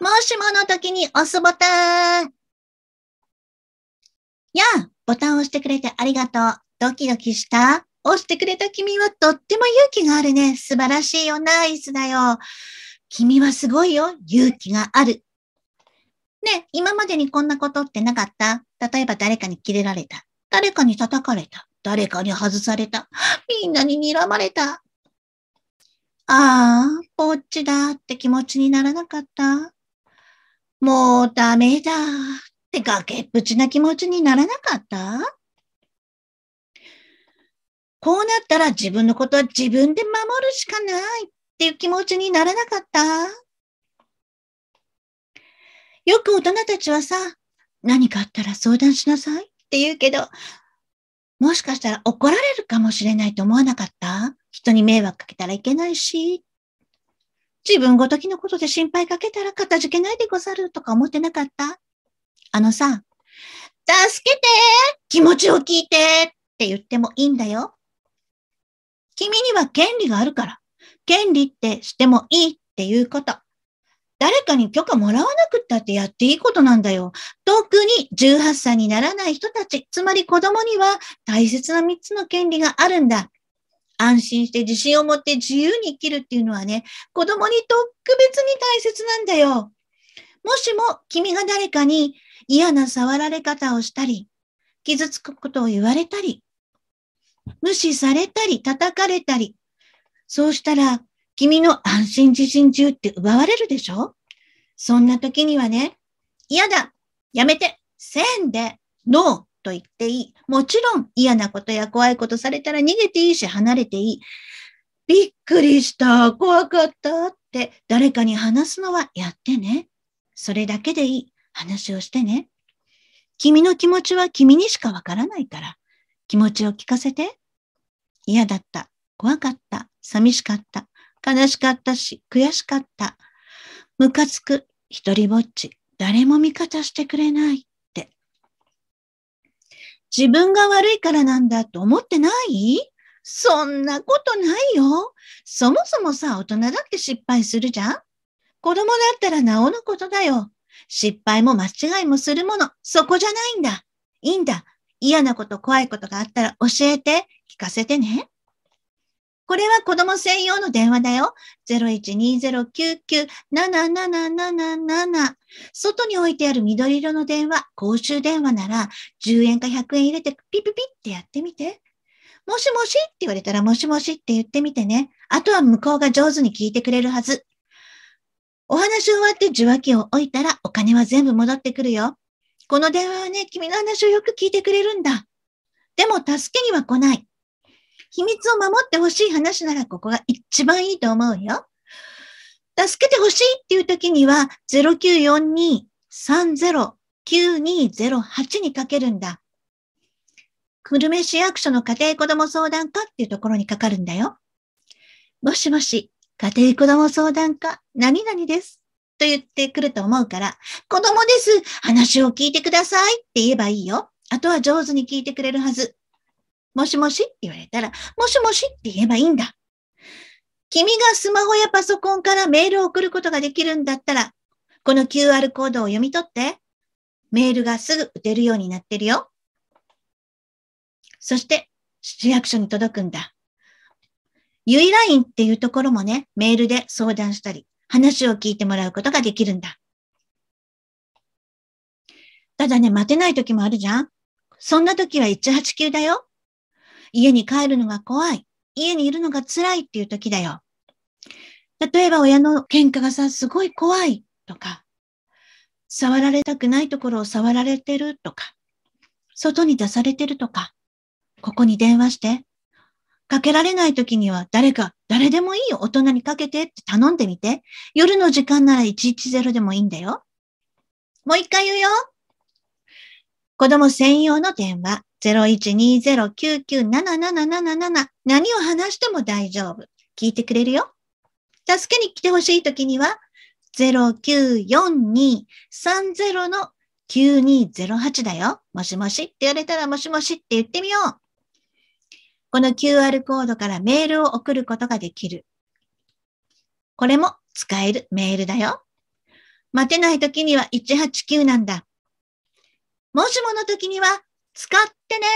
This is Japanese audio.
もしもの時に押すボタン。やあ、ボタンを押してくれてありがとう。ドキドキした押してくれた君はとっても勇気があるね。素晴らしいよ。ナイスだよ。君はすごいよ。勇気がある。ね、今までにこんなことってなかった例えば誰かにキレられた。誰かに叩かれた。誰かに外された。みんなに睨まれた。ああ、ぼっちだって気持ちにならなかった。もうダメだって崖っぷちな気持ちにならなかったこうなったら自分のことは自分で守るしかないっていう気持ちにならなかったよく大人たちはさ、何かあったら相談しなさいって言うけど、もしかしたら怒られるかもしれないと思わなかった人に迷惑かけたらいけないし、自分ごときのことで心配かけたら片付けないでござるとか思ってなかったあのさ、助けて気持ちを聞いてって言ってもいいんだよ。君には権利があるから、権利ってしてもいいっていうこと。誰かに許可もらわなくったってやっていいことなんだよ。特に18歳にならない人たち、つまり子供には大切な3つの権利があるんだ。安心して自信を持って自由に生きるっていうのはね、子供に特別に大切なんだよ。もしも君が誰かに嫌な触られ方をしたり、傷つくことを言われたり、無視されたり、叩かれたり、そうしたら君の安心自信中って奪われるでしょそんな時にはね、嫌だやめてせんでノと言っていい。もちろん嫌なことや怖いことされたら逃げていいし離れていい。びっくりした、怖かったって誰かに話すのはやってね。それだけでいい。話をしてね。君の気持ちは君にしかわからないから、気持ちを聞かせて。嫌だった、怖かった、寂しかった、悲しかったし、悔しかった。ムカつく、一りぼっち、誰も味方してくれない。自分が悪いからなんだと思ってないそんなことないよ。そもそもさ、大人だって失敗するじゃん子供だったらなおのことだよ。失敗も間違いもするもの。そこじゃないんだ。いいんだ。嫌なこと、怖いことがあったら教えて、聞かせてね。これは子供専用の電話だよ。0120997777。外に置いてある緑色の電話、公衆電話なら、10円か100円入れてピピピってやってみて。もしもしって言われたら、もしもしって言ってみてね。あとは向こうが上手に聞いてくれるはず。お話終わって受話器を置いたら、お金は全部戻ってくるよ。この電話はね、君の話をよく聞いてくれるんだ。でも助けには来ない。秘密を守ってほしい話ならここが一番いいと思うよ。助けてほしいっていう時には0942309208にかけるんだ。久留米市役所の家庭子ども相談課っていうところにかかるんだよ。もしもし、家庭子ども相談課、何々です。と言ってくると思うから、子供です。話を聞いてくださいって言えばいいよ。あとは上手に聞いてくれるはず。もしもしって言われたら、もしもしって言えばいいんだ。君がスマホやパソコンからメールを送ることができるんだったら、この QR コードを読み取って、メールがすぐ打てるようになってるよ。そして、市役所に届くんだ。ゆいラインっていうところもね、メールで相談したり、話を聞いてもらうことができるんだ。ただね、待てない時もあるじゃんそんな時は189だよ。家に帰るのが怖い。家にいるのが辛いっていう時だよ。例えば親の喧嘩がさ、すごい怖いとか、触られたくないところを触られてるとか、外に出されてるとか、ここに電話して、かけられない時には誰か、誰でもいいよ、大人にかけてって頼んでみて。夜の時間なら110でもいいんだよ。もう一回言うよ。子供専用の電話。0120-997777何を話しても大丈夫。聞いてくれるよ。助けに来てほしいときには、0942-30の9208だよ。もしもしって言われたらもしもしって言ってみよう。この QR コードからメールを送ることができる。これも使えるメールだよ。待てないときには189なんだ。もしものときには使ってね